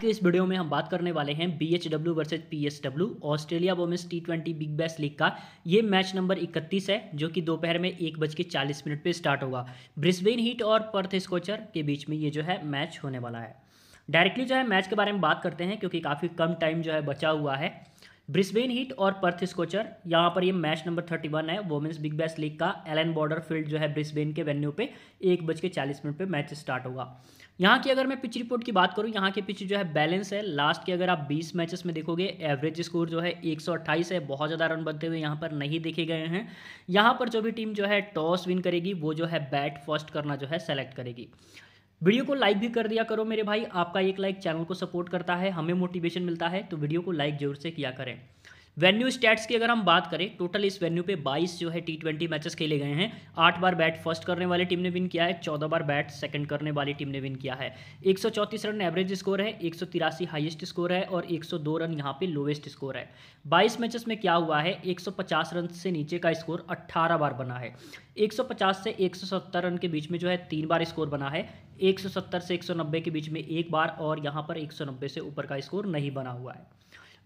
कि इस वीडियो में हम बात करने वाले हैं B H W versus P S W Australia women's T twenty Big Bash League का ये मैच नंबर इकतीस है जो कि दोपहर में एक बज के चालीस मिनट पर स्टार्ट होगा ब्रिस्बेन हीट और पर्थ स्कोचर के बीच में ये जो है मैच होने वाला है डायरेक्टली जो है मैच के बारे में बात करते हैं क्योंकि काफ़ी कम टाइम जो है बचा हुआ है ब्रिस्बेन हीट और पर्थ स्कोचर यहाँ पर ये मैच नंबर थर्टी वन है वोमेंस बिग बैस लीग का एलन बॉर्डर फील्ड जो है ब्रिस्बेन के वेन्यू पे एक बज के चालीस मिनट पर मैच स्टार्ट होगा यहाँ की अगर मैं पिच रिपोर्ट की बात करूँ यहाँ के पिच जो है बैलेंस है लास्ट के अगर आप बीस मैचेस में देखोगे एवरेज स्कोर जो है एक है बहुत ज़्यादा रन बनते हुए यहाँ पर नहीं देखे गए हैं यहाँ पर जो भी टीम जो है टॉस विन करेगी वो जो है बैट फर्स्ट करना जो है सेलेक्ट करेगी वीडियो को लाइक भी कर दिया करो मेरे भाई आपका एक लाइक चैनल को सपोर्ट करता है हमें मोटिवेशन मिलता है तो वीडियो को लाइक जरूर से किया करें वेन्यू स्टैट्स की अगर हम बात करें टोटल इस वेन्यू पे 22 जो है टी ट्वेंटी मैचेस खेले गए हैं आठ बार बैट फर्स्ट करने वाली टीम ने विन किया है चौदह बार बैट सेकंड करने वाली टीम ने विन किया है एक रन एवरेज स्कोर है एक हाईएस्ट स्कोर है और 102 रन यहाँ पे लोवेस्ट स्कोर है 22 मैचेस में क्या हुआ है एक रन से नीचे का स्कोर अट्ठारह बार बना है एक से एक रन के बीच में जो है तीन बार स्कोर बना है एक से एक के बीच में एक बार और यहाँ पर एक से ऊपर का स्कोर नहीं बना हुआ है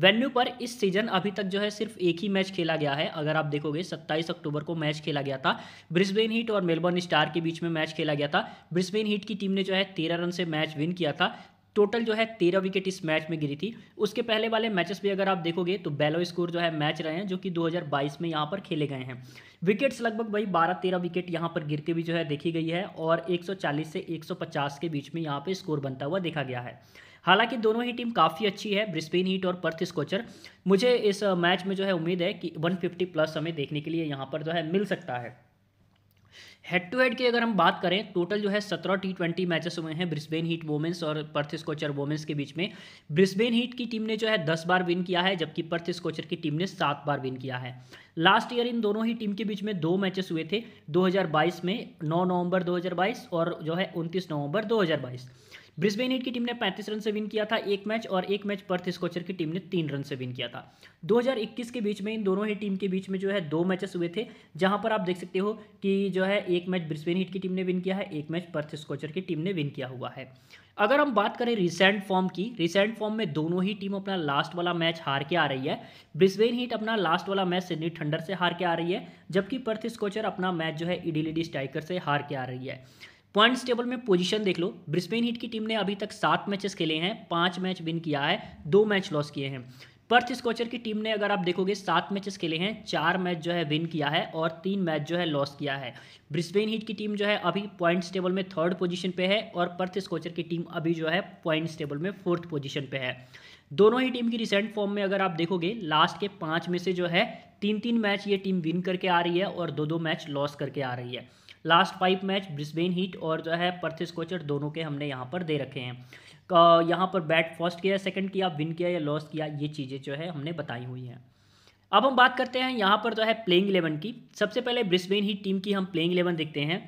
वेन्यू पर इस सीजन अभी तक जो है सिर्फ एक ही मैच खेला गया है अगर आप देखोगे 27 अक्टूबर को मैच खेला गया था ब्रिस्बेन हीट और मेलबर्न स्टार के बीच में मैच खेला गया था ब्रिस्बेन हीट की टीम ने जो है तेरह रन से मैच विन किया था टोटल जो है तेरह विकेट इस मैच में गिरी थी उसके पहले वाले मैचेस भी अगर आप देखोगे तो बेलो स्कोर जो है मैच रहे हैं जो कि 2022 में यहाँ पर खेले गए हैं विकेट्स लगभग भाई 12-13 विकेट यहाँ पर गिरती हुई जो है देखी गई है और 140 से 150 के बीच में यहाँ पे स्कोर बनता हुआ देखा गया है हालांकि दोनों ही टीम काफ़ी अच्छी है ब्रिस्बेन हीट और पर्थ स्कोचर मुझे इस मैच में जो है उम्मीद है कि वन प्लस हमें देखने के लिए यहाँ पर जो है मिल सकता है हेड टू हेड की अगर हम बात करें टोटल जो है सत्रह टी ट्वेंटी मैचेस हुए हैं ब्रिस्बेन हीट वोमेंस और पर्थिस कोचर वोमेंस के बीच में ब्रिस्बेन हीट की टीम ने जो है दस बार विन किया है जबकि पर्थिस कोचर की टीम ने सात बार विन किया है लास्ट ईयर इन दोनों ही टीम के बीच में दो मैचेस हुए थे 2022 में 9 नवंबर 2022 और जो है 29 नवंबर 2022 ब्रिस्बेन हिट की टीम ने 35 रन से विन किया था एक मैच और एक मैच पर्थ स्कोचर की टीम ने तीन रन से विन किया था 2021 के बीच में इन दोनों ही टीम के बीच में जो है दो मैचेस हुए थे जहां पर आप देख सकते हो कि जो है एक मैच ब्रिस्बेन हिट की टीम ने विन किया है एक मैच पर्थ स्कोचर की टीम ने विन किया हुआ है अगर हम बात करें रिसेंट फॉर्म की रिसेंट फॉर्म में दोनों ही टीम अपना लास्ट वाला मैच हार के आ रही है ब्रिस्बेन हीट अपना लास्ट वाला मैच सिडनी ठंडर से हार के आ रही है जबकि पर्थ स्कोचर अपना मैच जो है इडिलिडी स्ट्राइकर से हार के आ रही है पॉइंट्स टेबल में पोजीशन देख लो ब्रिस्बेन हिट की टीम ने अभी तक सात मैचेस खेले हैं पांच मैच विन किया है दो मैच लॉस किए हैं पर्थ स्कॉचर की टीम ने अगर आप देखोगे सात मैचेस खेले हैं चार मैच जो है विन किया है और तीन मैच जो है लॉस किया है ब्रिस्बेन हीट की टीम जो है अभी पॉइंट्स टेबल में थर्ड पोजीशन पे है और पर्थ स्कॉचर की टीम अभी जो है पॉइंट्स टेबल में फोर्थ पोजिशन पे है दोनों ही टीम की रिसेंट फॉर्म में अगर आप देखोगे लास्ट के पाँच में से जो है तीन तीन मैच ये टीम विन करके आ रही है और दो दो मैच लॉस करके आ रही है last five match Brisbane Heat और जो है पर्थिस कोचर दोनों के हमने यहाँ पर दे रखे हैं यहाँ पर बैट फर्स्ट किया सेकंड किया विन किया या लॉस किया ये चीज़ें जो है हमने बताई हुई हैं अब हम बात करते हैं यहाँ पर जो है प्लेइंग इलेवन की सबसे पहले ब्रिस्बेन हीट टीम की हम प्लेइंग इलेवन देखते हैं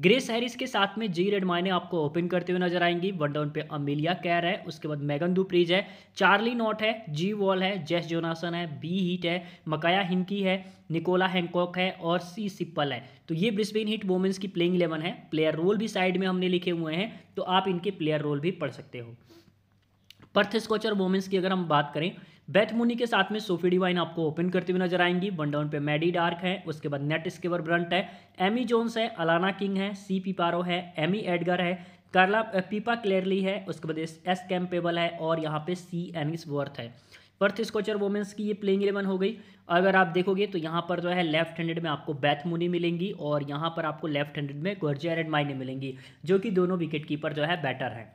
ग्रेस हैरिस के साथ में जी रेड मायने आपको ओपन करते हुए नजर आएंगी वन डाउन पे अमेलिया कैर है उसके बाद मैगन दुप्रीज है चार्ली नॉट है जी वॉल है जेस जोनासन है बी हीट है मकाया हिंकी है निकोला हैंकॉक है और सी सिप्पल है तो ये ब्रिस्बेन हिट वोमेंस की प्लेइंग इलेवन है प्लेयर रोल भी साइड में हमने लिखे हुए हैं तो आप इनके प्लेयर रोल भी पढ़ सकते हो पर्थ और वोमेंस की अगर हम बात करें बैथ मुनी के साथ में सोफी डिवाइन आपको ओपन करती हुई नजर आएंगी वन डाउन पे मैडी डार्क है उसके बाद नेट स्केवर ब्रंट है एमी जोन्स है अलाना किंग है सी पीपारो है एमी एडगर है कार्ला पीपा क्लेयरली है उसके बाद एस कैम्पेबल है और यहाँ पे सी एनिस वर्थ है पर्थ स्कोचर वोमेंस की ये प्लेइंग इलेवन हो गई अगर आप देखोगे तो यहाँ पर जो है लेफ्ट हैंडेड में आपको बैथ मुनी मिलेंगी और यहाँ पर आपको लेफ्ट हैंडेड में गोर्जिया रेड माइने मिलेंगी जो कि दोनों विकेट कीपर जो है बैटर हैं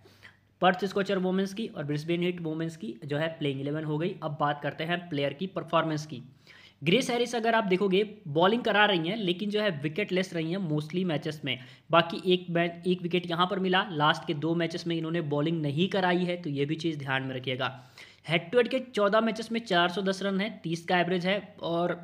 पर्थ स्कोचर वोमेंस की और ब्रिस्बेन हिट वोमेंस की जो है प्लेइंग इलेवन हो गई अब बात करते हैं प्लेयर की परफॉर्मेंस की ग्रेस हैरिस अगर आप देखोगे बॉलिंग करा रही हैं लेकिन जो है विकेट लेस रही हैं मोस्टली मैचेस में बाकी एक मैच एक विकेट यहां पर मिला लास्ट के दो मैचेस में इन्होंने बॉलिंग नहीं कराई है तो ये भी चीज़ ध्यान में रखिएगा हेड टू हेड के चौदह मैचेस में 410 रन है तीस का एवरेज है और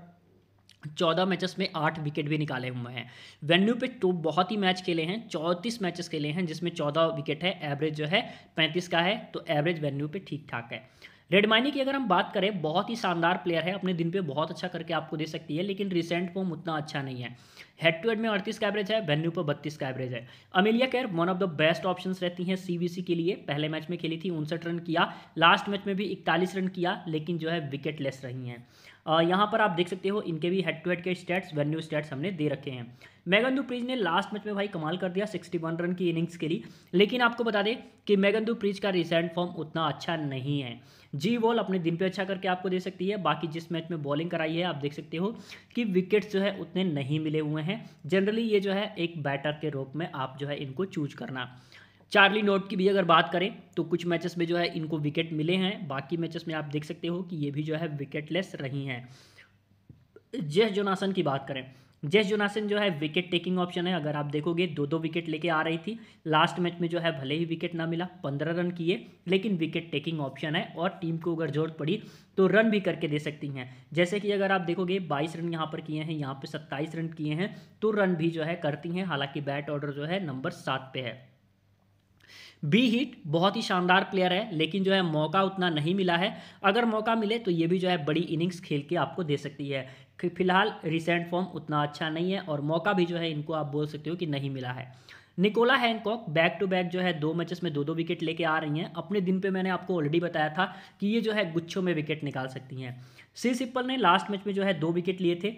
चौदह मैचेस में आठ विकेट भी निकाले हुए हैं वेन्यू पे तो बहुत ही मैच खेले हैं चौंतीस मैचेस खेले हैं जिसमें चौदह विकेट है एवरेज जो है पैंतीस का है तो एवरेज वेन्यू पे ठीक ठाक है रेड माइनी की अगर हम बात करें बहुत ही शानदार प्लेयर है अपने दिन पे बहुत अच्छा करके आपको दे सकती है लेकिन रिसेंट फॉर्म उतना अच्छा नहीं है हेड टू हेड में अड़तीस का एवरेज है वेन्यू पर बत्तीस का एवरेज है Amelia Kerr one of the best option रहती हैं सीबीसी के लिए पहले मैच में खेली थी उनसठ रन किया लास्ट मैच में भी इकतालीस रन किया लेकिन जो है विकेट लेस रही हैं यहाँ पर आप देख सकते हो इनके भी हेड टू हेड के स्टेट्स वेन्यू स्टेट्स हमने दे रखे हैं मैगन प्रीज ने लास्ट मैच में भाई कमाल कर दिया 61 रन की इनिंग्स के लिए लेकिन आपको बता दें कि मैगन प्रीज का रिसेंट फॉर्म उतना अच्छा नहीं है जी बॉल अपने दिन पे अच्छा करके आपको दे सकती है बाकी जिस मैच में बॉलिंग कराई है आप देख सकते हो कि विकेट्स जो है उतने नहीं मिले हुए हैं जनरली ये जो है एक बैटर के रूप में आप जो है इनको चूज करना चार्ली नोट की भी अगर बात करें तो कुछ मैचेस में जो है इनको विकेट मिले हैं बाकी मैचेस में आप देख सकते हो कि ये भी जो है विकेटलेस रही हैं जेस जोनासन की बात करें जेस जोनासन जो है विकेट टेकिंग ऑप्शन है अगर आप देखोगे दो दो विकेट लेके आ रही थी लास्ट मैच में जो है भले ही विकेट ना मिला पंद्रह रन किए लेकिन विकेट टेकिंग ऑप्शन है और टीम को अगर जरूरत पड़ी तो रन भी करके दे सकती हैं जैसे कि अगर आप देखोगे 22 रन यहाँ पर किए हैं यहाँ पर 27 रन किए हैं तो रन भी जो है करती हैं हालांकि बैट ऑर्डर जो है नंबर सात पे है बी हिट बहुत ही शानदार प्लेयर है लेकिन जो है मौका उतना नहीं मिला है अगर मौका मिले तो ये भी जो है बड़ी इनिंग्स खेल के आपको दे सकती है फिलहाल रिसेंट फॉर्म उतना अच्छा नहीं है और मौका भी जो है इनको आप बोल सकते हो कि नहीं मिला है Nicola Hancock back to back जो है दो मैचेस में दो दो विकेट लेके आ रही हैं अपने दिन पे मैंने आपको ऑलरेडी बताया था कि ये जो है गुच्छों में विकेट निकाल सकती हैं सी सिप्पल ने लास्ट मैच में जो है दो विकेट लिए थे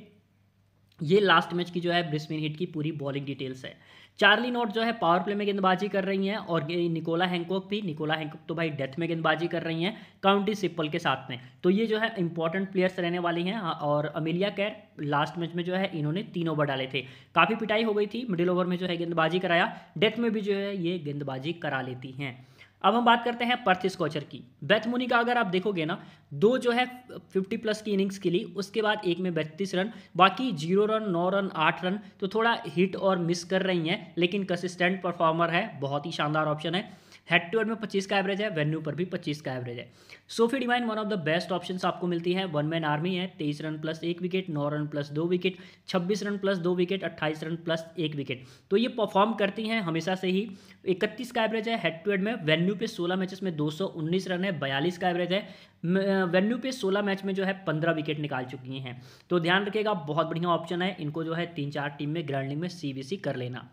ये लास्ट मैच की जो है ब्रिस्मिन हिट की पूरी बॉलिंग डिटेल्स है चार्ली नॉट जो है पावर प्ले में गेंदबाजी कर रही हैं और निकोला हैंकॉक भी निकोला हैंकॉक तो भाई डेथ में गेंदबाजी कर रही हैं काउंटी सिप्पल के साथ में तो ये जो है इंपॉर्टेंट प्लेयर्स रहने वाली हैं हाँ, और अमेलिया कैर लास्ट मैच में जो है इन्होंने तीन ओवर डाले थे काफ़ी पिटाई हो गई थी मिडिल ओवर में जो है गेंदबाजी कराया डेथ में भी जो है ये गेंदबाजी करा लेती हैं अब हम बात करते हैं पर्थ स्कॉचर की बैथ मुनी का अगर आप देखोगे ना दो जो है 50 प्लस की इनिंग्स के लिए उसके बाद एक में बत्तीस रन बाकी जीरो रन नौ रन आठ रन तो थोड़ा हिट और मिस कर रही हैं लेकिन कंसिस्टेंट परफॉर्मर है बहुत ही शानदार ऑप्शन है हेड टू हेड में पच्चीस का एवरेज है वेन्यू पर भी पच्चीस का एवरेज है Sophie Devine one of the best option आपको मिलती है वन मैन आर्मी है तेईस रन प्लस एक विकेट नौ रन प्लस दो विकेट छब्बीस रन प्लस दो विकेट अट्ठाईस रन प्लस एक विकेट तो ये परफॉर्म करती हैं हमेशा से ही इकतीस का एवरेज है हेड टू हेड में वेन्यू पे सोलह मैचेस में दो सौ उन्नीस रन है बयालीस का एवरेज है वेन्यू पे 16 मैच में जो है 15 विकेट निकाल चुकी हैं तो ध्यान रखिएगा बहुत बढ़िया ऑप्शन है इनको जो है तीन चार टीम में ग्राउंडिंग में सीबीसी कर लेना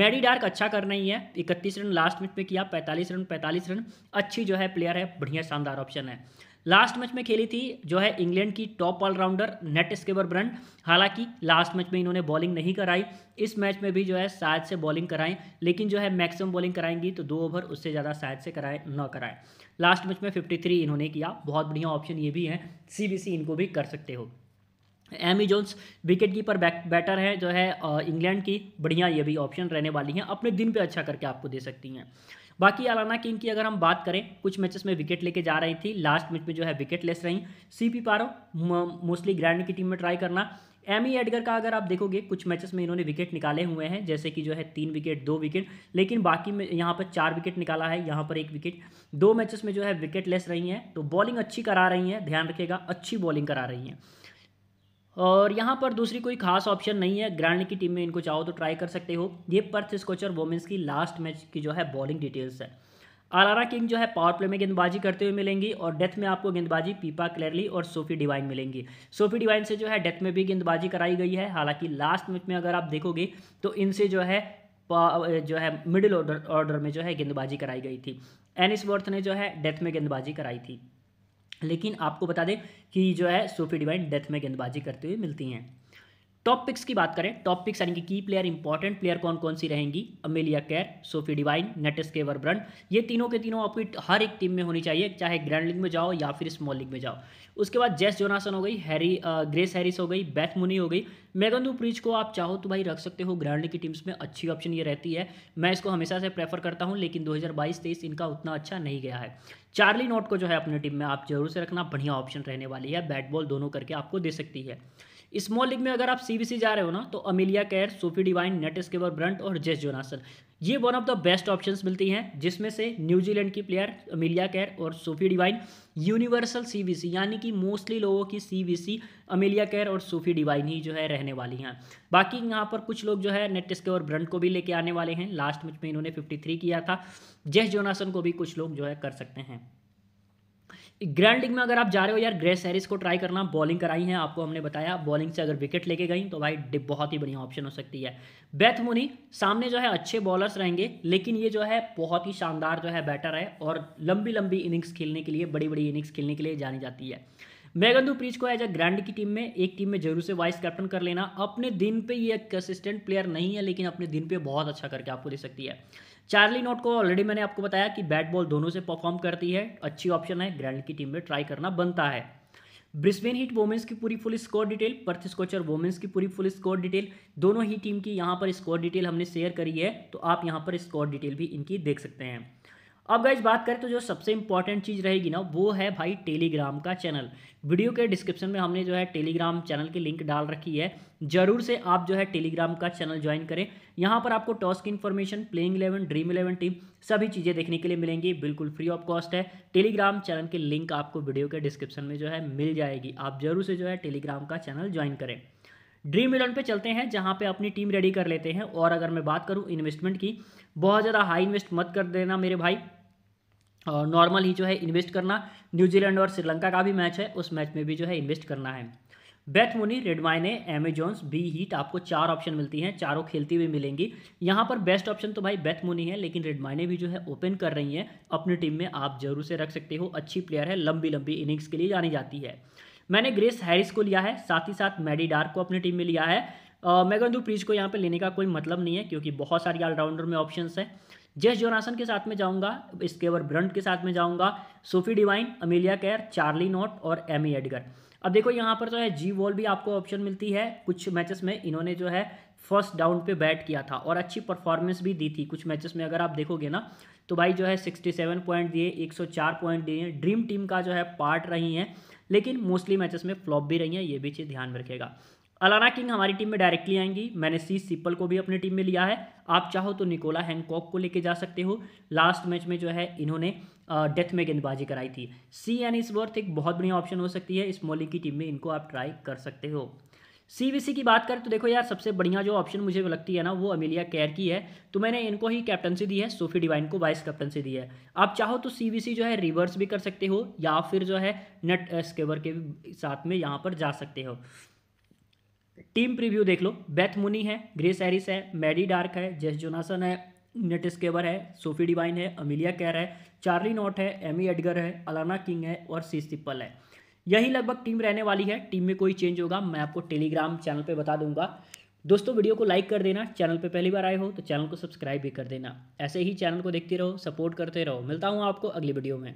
मैडी डार्क अच्छा कर रही है इकतीस रन लास्ट मैच में किया पैंतालीस रन पैंतालीस रन अच्छी जो है प्लेयर है बढ़िया शानदार ऑप्शन है लास्ट मैच में खेली थी जो है इंग्लैंड की top allrounder Nat Sciver Brunt हालांकि लास्ट मैच में इन्होंने बॉलिंग नहीं कराई इस मैच में भी जो है शायद से बॉलिंग कराएं लेकिन जो है मैक्सिमम बॉलिंग कराएंगी तो दो ओवर उससे ज़्यादा शायद से कराएं ना कराएं लास्ट मैच में 53 इन्होंने किया बहुत बढ़िया ऑप्शन ये भी है सी इनको भी कर सकते हो Amy Jones wicket keeper batter है जो है इंग्लैंड की बढ़िया ये भी ऑप्शन रहने वाली हैं अपने दिन पे अच्छा करके आपको दे सकती हैं बाकी अलाना किंग की अगर हम बात करें कुछ मैचेस में विकेट लेके जा रही थी लास्ट मैच में जो है विकेट लेस रही C Piparo mostly grand की टीम में ट्राई करना एमी एडगर का अगर आप देखोगे कुछ मैचेस में इन्होंने विकेट निकाले हुए हैं जैसे कि जो है तीन विकेट दो विकेट लेकिन बाकी में यहाँ पर चार विकेट निकाला है यहाँ पर एक विकेट दो मैचेस में जो है विकेट लेस रही हैं तो बॉलिंग अच्छी करा रही हैं ध्यान रखिएगा अच्छी बॉलिंग करा रही हैं और यहाँ पर दूसरी कोई खास ऑप्शन नहीं है ग्रैंड की टीम में इनको चाहो तो ट्राई कर सकते हो ये पर्थ स्कोचर वोमेंस की लास्ट मैच की जो है बॉलिंग डिटेल्स है आलारा किंग जो है पावर प्ले में गेंदबाजी करते हुए मिलेंगी और डेथ में आपको गेंदबाजी पीपा क्लेरली और सोफी डिवाइन मिलेंगी सोफी डिवाइन से जो है डेथ में भी गेंदबाजी कराई गई है हालांकि लास्ट मैच में अगर आप देखोगे तो इनसे जो है जो है मिडिल ऑर्डर ऑर्डर में जो है गेंदबाजी कराई गई थी एनिस वर्थ ने जो है डेथ में गेंदबाजी कराई थी लेकिन आपको बता दें कि जो है सोफी डिवाइन डेथ में गेंदबाजी करते हुए मिलती हैं टॉप पिक्स की बात करें टॉप पिक्स यानी कि की प्लेयर इंपॉर्टेंट प्लेयर कौन कौन सी रहेंगी Amelia Kerr Sophie Devine Nat के वर्ब्रन ये तीनों के तीनों आपकी हर एक टीम में होनी चाहिए चाहे ग्रैंड लीग में जाओ या फिर स्मॉल लीग में जाओ उसके बाद जेस जोनासन हो गई हैरी ग्रेस हैरिस हो गई बैथ मुनी हो गई मेगन प्रीच को आप चाहो तो भाई रख सकते हो ग्रैंड लीग की टीम्स में अच्छी ऑप्शन ये रहती है मैं इसको हमेशा से प्रेफर करता हूँ लेकिन दो हज़ार इनका उतना अच्छा नहीं गया है चार्ली नोट को जो है अपनी टीम में आप जरूर से रखना बढ़िया ऑप्शन रहने वाली है बैट बॉल दोनों करके आपको दे सकती है स्मॉल लीग में अगर आप सीबीसी जा रहे हो ना तो Amelia Kerr Sophie Devine Nat Sciver Brunt और जेस जोनासन ये one of the best options मिलती हैं जिसमें से न्यूजीलैंड की प्लेयर अमिलिया कैर और सोफी डिवाइन यूनिवर्सल सीबीसी यानी कि मोस्टली लोगों की सीबीसी अमिलिया कैर और सोफी डिवाइन ही जो है रहने वाली हैं बाकी यहाँ पर कुछ लोग जो है नेट स्केवर ब्रंट को भी लेके आने वाले हैं लास्ट मैच में इन्होंने फिफ्टी किया था जेस जोनासन को भी कुछ लोग जो है कर सकते हैं ग्रैंड लीग में अगर आप जा रहे हो यार ग्रेस हैरिस को ट्राई करना बॉलिंग कराई है आपको हमने बताया बॉलिंग से अगर विकेट लेके गई तो भाई डिप बहुत ही बढ़िया ऑप्शन हो सकती है बैथ मुनी सामने जो है अच्छे बॉलर्स रहेंगे लेकिन ये जो है बहुत ही शानदार जो है बैटर है और लंबी लंबी इनिंग्स खेलने के लिए बड़ी बड़ी इनिंग्स खेलने के लिए जानी जाती है मेगन प्रीच को एज अ ग्रैंड की टीम में एक टीम में जरूर से वाइस कैप्टन कर लेना अपने दिन पे ये कंसिस्टेंट प्लेयर नहीं है लेकिन अपने दिन पे बहुत अच्छा करके आपको दे सकती है चार्ली नोट को ऑलरेडी मैंने आपको बताया कि बैट बॉल दोनों से परफॉर्म करती है अच्छी ऑप्शन है ग्रैंड की टीम में ट्राई करना बनता है ब्रिस्बेन हीट वोमेंस की पूरी full score detail Perth Scorcher women's की पूरी फुल स्कोर डिटेल दोनों ही टीम की यहाँ पर स्कोर डिटेल हमने शेयर करी है तो आप यहाँ पर स्कोर डिटेल भी इनकी देख सकते हैं अब गाइज बात करें तो जो सबसे इंपॉर्टेंट चीज़ रहेगी ना वो है भाई टेलीग्राम का चैनल वीडियो के डिस्क्रिप्शन में हमने जो है टेलीग्राम चैनल की लिंक डाल रखी है जरूर से आप जो है टेलीग्राम का चैनल ज्वाइन करें यहाँ पर आपको टॉस की information playing eleven Dream eleven team सभी चीज़ें देखने के लिए मिलेंगी बिल्कुल फ्री ऑफ कॉस्ट है टेलीग्राम चैनल की लिंक आपको वीडियो के डिस्क्रिप्शन में जो है मिल जाएगी आप जरूर से जो है टेलीग्राम का चैनल ज्वाइन करें ड्रीम इलेवन पे चलते हैं जहाँ पे अपनी टीम रेडी कर लेते हैं और अगर मैं बात करूँ इन्वेस्टमेंट की बहुत ज़्यादा हाई इन्वेस्ट मत कर देना मेरे भाई और नॉर्मल ही जो है इन्वेस्ट करना न्यूजीलैंड और श्रीलंका का भी मैच है उस मैच में भी जो है इन्वेस्ट करना है बैथ मुनी रेडमाइने एमेजोन्स बी हीट आपको चार ऑप्शन मिलती हैं चारों खेलती हुई मिलेंगी यहाँ पर बेस्ट ऑप्शन तो भाई बैथ मुनी है लेकिन रेडमाइने भी जो है ओपन कर रही हैं अपनी टीम में आप जरूर से रख सकते हो अच्छी प्लेयर है लंबी लंबी इनिंग्स के लिए जानी जाती है मैंने ग्रेस हैरिस को लिया है साथ ही साथ मैडी डार्क को अपनी टीम में लिया है मैगन प्रीज को यहाँ पे लेने का कोई मतलब नहीं है क्योंकि बहुत सारी ऑलराउंडर में ऑप्शन है जेस जोनासन के साथ में जाऊंगा इसके ब्रंट के साथ में जाऊंगा Sophie Devine Amelia Kerr Charlie Knott और एमी एडगर अब देखो यहाँ पर जो है जी वॉल भी आपको ऑप्शन मिलती है कुछ मैचेस में इन्होंने जो है फर्स्ट डाउन पे बैट किया था और अच्छी परफॉर्मेंस भी दी थी कुछ मैचेस में अगर आप देखोगे ना तो भाई जो है सेवन पॉइंट दिए चार पॉइंट दिए ड्रीम टीम का जो है पार्ट रही हैं लेकिन मोस्टली मैचेस में फ्लॉप भी रही हैं ये भी चीज़ ध्यान में रखेगा अलाना किंग हमारी टीम में डायरेक्टली आएंगी मैंने सी सिप्पल को भी अपनी टीम में लिया है आप चाहो तो निकोला हैंकॉक को लेके जा सकते हो लास्ट मैच में जो है इन्होंने डेथ में गेंदबाजी कराई थी सी एन वर्थ एक बहुत बढ़िया ऑप्शन हो सकती है इस मोली की टीम में इनको आप ट्राई कर सकते हो सीबीसी की बात करें तो देखो यार सबसे बढ़िया जो ऑप्शन मुझे लगती है ना वो अमिलिया कैर की है तो मैंने इनको ही कैप्टनसी दी है सोफी डिवाइन को वाइस कैप्टनसी दी है आप चाहो तो सीबीसी जो है रिवर्स भी कर सकते हो या फिर जो है नट स्केवर के साथ में यहाँ पर जा सकते हो टीम प्रीव्यू देख लो बेथ मुनी है ग्रेस एरिस है मैडी डार्क है जेस जोनासन है नेट स्केवर है सोफी डिवाइन है अमिलिया कैर है चार्ली नॉट है एमी एडगर है अलाना किंग है और सी सिप्पल है यही लगभग टीम रहने वाली है टीम में कोई चेंज होगा मैं आपको टेलीग्राम चैनल पर बता दूंगा दोस्तों वीडियो को लाइक कर देना चैनल पर पहली बार आए हो तो चैनल को सब्सक्राइब भी कर देना ऐसे ही चैनल को देखते रहो सपोर्ट करते रहो मिलता हूँ आपको अगली वीडियो में